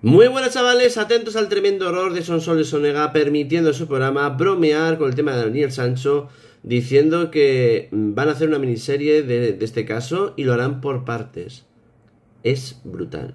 Muy buenas chavales, atentos al tremendo horror de Sonsoles de Sonega permitiendo a su programa bromear con el tema de Daniel Sancho diciendo que van a hacer una miniserie de este caso y lo harán por partes. Es brutal.